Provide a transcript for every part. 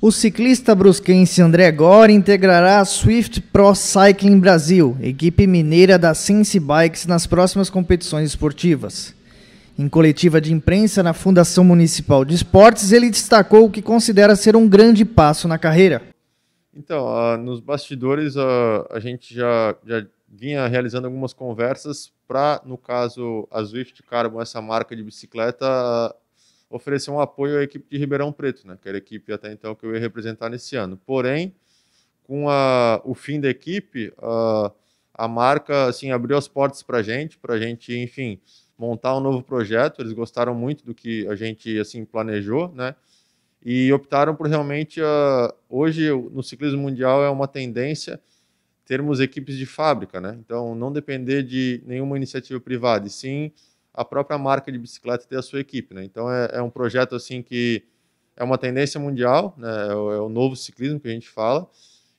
O ciclista brusquense André Gore integrará a Swift Pro Cycling Brasil, equipe mineira da Sense Bikes, nas próximas competições esportivas. Em coletiva de imprensa na Fundação Municipal de Esportes, ele destacou o que considera ser um grande passo na carreira. Então, ah, nos bastidores, ah, a gente já, já vinha realizando algumas conversas para, no caso, a Swift Carbon, essa marca de bicicleta, oferecer um apoio à equipe de Ribeirão Preto, né, que era a equipe até então que eu ia representar nesse ano. Porém, com a, o fim da equipe, a, a marca assim abriu as portas para a gente, para a gente, enfim, montar um novo projeto. Eles gostaram muito do que a gente assim planejou, né? E optaram por realmente hoje no ciclismo mundial é uma tendência termos equipes de fábrica, né? Então não depender de nenhuma iniciativa privada, e sim a própria marca de bicicleta ter a sua equipe. Né? Então é, é, um projeto assim que é uma tendência mundial, né? é, o, é, o, novo ciclismo que a gente fala.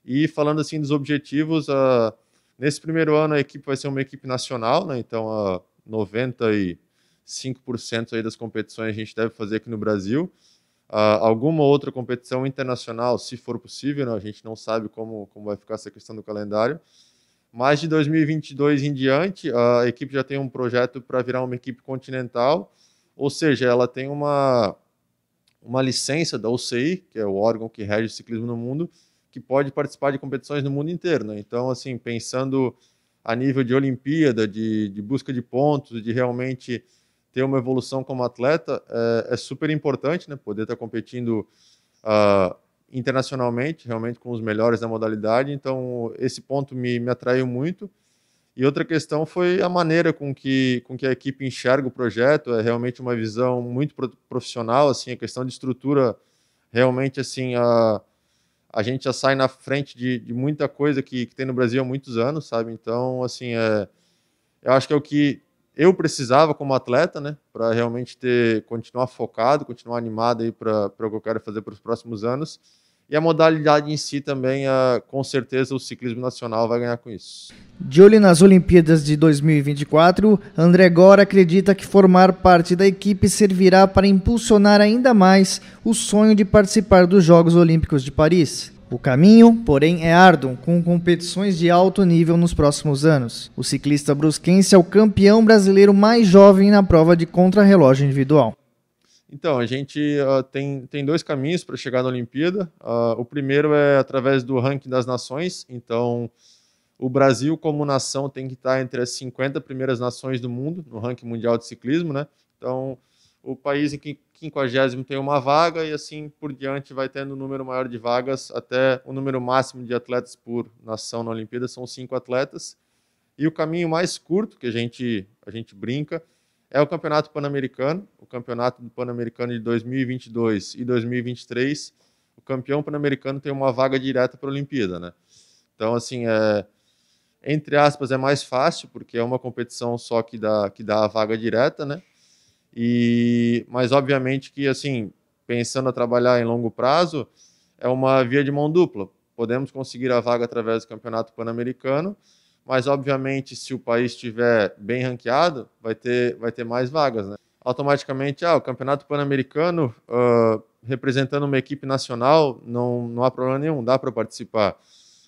E falando assim dos objetivos, uh, nesse primeiro ano a equipe vai ser uma equipe nacional, né? então uh, 95% aí das competições a gente deve fazer aqui no Brasil. Uh, alguma outra competição internacional, se for possível, né? a gente não sabe como, como vai ficar essa questão do calendário mas de 2022 em diante, a equipe já tem um projeto para virar uma equipe continental, ou seja, ela tem uma, uma licença da UCI, que é o órgão que rege o ciclismo no mundo, que pode participar de competições no mundo inteiro. Né? Então, assim, pensando a nível de Olimpíada, de, de busca de pontos, de realmente ter uma evolução como atleta, é, é super importante, né? Poder estar tá competindo. Uh, internacionalmente, realmente com os melhores da modalidade. Então, esse ponto me, me atraiu muito. E outra questão foi a maneira com que, com que a equipe enxerga o projeto. É realmente uma visão muito profissional, assim, a questão de estrutura, realmente, assim, a, a gente já sai na frente de, de muita coisa que, que tem no Brasil há muitos anos, sabe? Então, assim, é, eu acho que é o que eu precisava como atleta, né, para realmente ter continuar focado, continuar animado aí para o que eu quero fazer para os próximos anos. E a modalidade em si também, com certeza, o ciclismo nacional vai ganhar com isso. De olho nas Olimpíadas de 2024, André Gora acredita que formar parte da equipe servirá para impulsionar ainda mais o sonho de participar dos Jogos Olímpicos de Paris. O caminho, porém, é árduo, com competições de alto nível nos próximos anos. O ciclista brusquense é o campeão brasileiro mais jovem na prova de contrarrelógio individual. Então, a gente uh, tem, tem dois caminhos para chegar na Olimpíada. Uh, o primeiro é através do ranking das nações. Então, o Brasil, como nação, tem que estar entre as 50 primeiras nações do mundo no ranking mundial de ciclismo. Né? Então, o país em que quinquagésimo tem uma vaga e assim por diante vai tendo um número maior de vagas até o número máximo de atletas por nação na Olimpíada são cinco atletas e o caminho mais curto que a gente a gente brinca é o Campeonato Pan-Americano o Campeonato do Pan-Americano de 2022 e 2023 o campeão pan-americano tem uma vaga direta para a Olimpíada né então assim é entre aspas é mais fácil porque é uma competição só que dá que dá a vaga direta né e, mas obviamente que assim, pensando a trabalhar em longo prazo, é uma via de mão dupla. Podemos conseguir a vaga através do Campeonato Pan-Americano, mas obviamente se o país estiver bem ranqueado, vai ter, vai ter mais vagas, né? Automaticamente, ah, o Campeonato Pan-Americano, uh, representando uma equipe nacional, não, não há problema nenhum, dá para participar.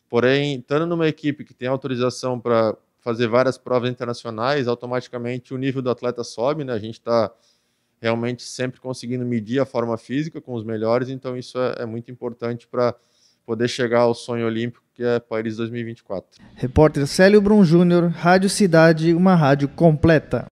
Porém, estando numa equipe que tem autorização para fazer várias provas internacionais, automaticamente o nível do atleta sobe, né? A gente está realmente sempre conseguindo medir a forma física com os melhores, então isso é, é muito importante para poder chegar ao sonho olímpico que é Paris 2024. Repórter Célio Brum Júnior, Rádio Cidade, uma rádio completa.